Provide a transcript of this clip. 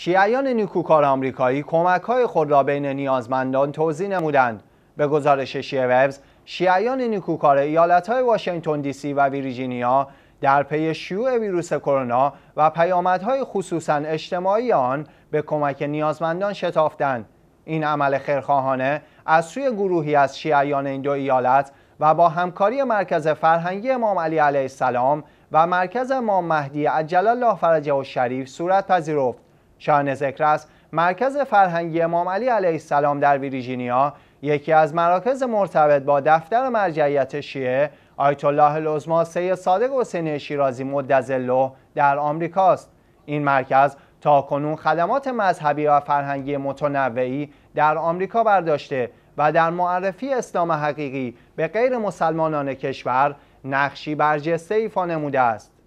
شیعیان نیکوکار آمریکایی کمک های خود را بین نیازمندان توضیح نمودند. به گزارش شیعه ویبز، شیعیان نیکوکار ایالت های واشنگتن دی سی و ویرجینیا در پی شیوع ویروس کرونا و پیامدهای خصوصا اجتماعی آن به کمک نیازمندان شتافتند. این عمل خیرخواهانه از سوی گروهی از شیعیان این دو ایالت و با همکاری مرکز فرهنگی امام علی علیه السلام و مرکز امام مهدی عجل الله فرجه و شریف صورت پذیرفت. شان ذکر است مرکز فرهنگی امام علی علیه السلام در ویرجینیا یکی از مراکز مرتبط با دفتر مرجعیت شیعه آیت الله العظما سید صادق حسین شیرازی مدظله در آمریکاست این مرکز تا کنون خدمات مذهبی و فرهنگی متنوعی در آمریکا برداشته و در معرفی اسلام حقیقی به غیر مسلمانان کشور نقشی برجسته ایفا نموده است